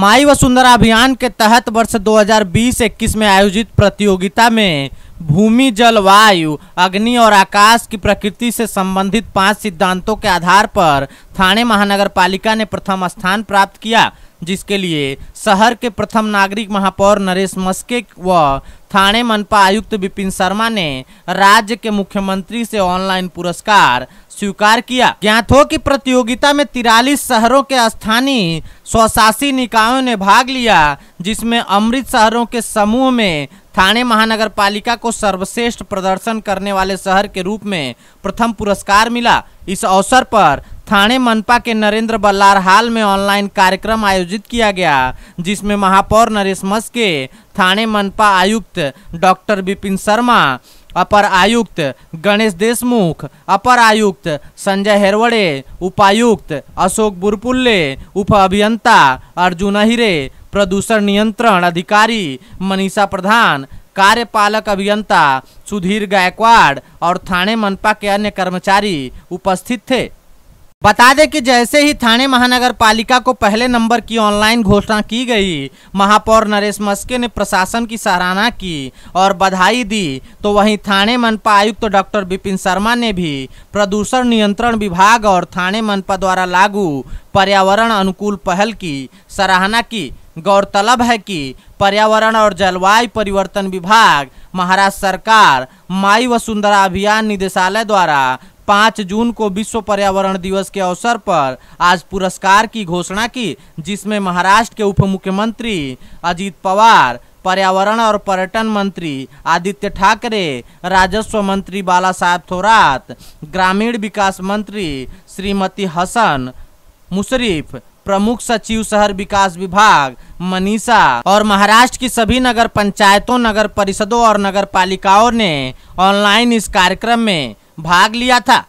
माई वसुंधरा अभियान के तहत वर्ष 2020 हजार में आयोजित प्रतियोगिता में भूमि जलवायु अग्नि और आकाश की प्रकृति से संबंधित पांच सिद्धांतों के आधार पर थाने महानगर पालिका ने प्रथम स्थान प्राप्त किया जिसके लिए शहर के प्रथम नागरिक महापौर नरेश मस्के व थाने मनपा आयुक्त विपिन शर्मा ने राज्य के मुख्यमंत्री से ऑनलाइन पुरस्कार स्वीकार किया ज्ञात हो कि प्रतियोगिता में तिरालीस शहरों के स्थानीय स्वशासी निकायों ने भाग लिया जिसमें अमृत शहरों के समूह में थाने महानगर पालिका को सर्वश्रेष्ठ प्रदर्शन करने वाले शहर के रूप में प्रथम पुरस्कार मिला इस अवसर पर थाने मनपा के नरेंद्र बल्लार हाल में ऑनलाइन कार्यक्रम आयोजित किया गया जिसमें महापौर नरेश मस्के थाने मनपा आयुक्त डॉक्टर विपिन शर्मा अपर आयुक्त गणेश देशमुख अपर आयुक्त संजय हेरवड़े उपायुक्त अशोक बुरपुल्ले उप अभियंता अर्जुन अहिरे प्रदूषण नियंत्रण अधिकारी मनीषा प्रधान कार्यपालक अभियंता सुधीर गायकवाड़ और थाने मनपा के अन्य कर्मचारी उपस्थित थे बता दें कि जैसे ही थाने महानगर पालिका को पहले नंबर की ऑनलाइन घोषणा की गई महापौर नरेश मस्के ने प्रशासन की सराहना की और बधाई दी तो वहीं थाने मनपा आयुक्त तो डॉक्टर विपिन शर्मा ने भी प्रदूषण नियंत्रण विभाग और थाने मनपा द्वारा लागू पर्यावरण अनुकूल पहल की सराहना की गौरतलब है कि पर्यावरण और जलवायु परिवर्तन विभाग महाराष्ट्र सरकार माई वसुंधरा अभियान निदेशालय द्वारा पाँच जून को विश्व पर्यावरण दिवस के अवसर पर आज पुरस्कार की घोषणा की जिसमें महाराष्ट्र के उप मुख्यमंत्री अजीत पवार पर्यावरण और पर्यटन मंत्री आदित्य ठाकरे राजस्व मंत्री बाला साहेब थोरात ग्रामीण विकास मंत्री श्रीमती हसन मुशरीफ प्रमुख सचिव शहर विकास विभाग मनीषा और महाराष्ट्र की सभी नगर पंचायतों नगर परिषदों और नगर पालिकाओं ने ऑनलाइन इस कार्यक्रम में भाग लिया था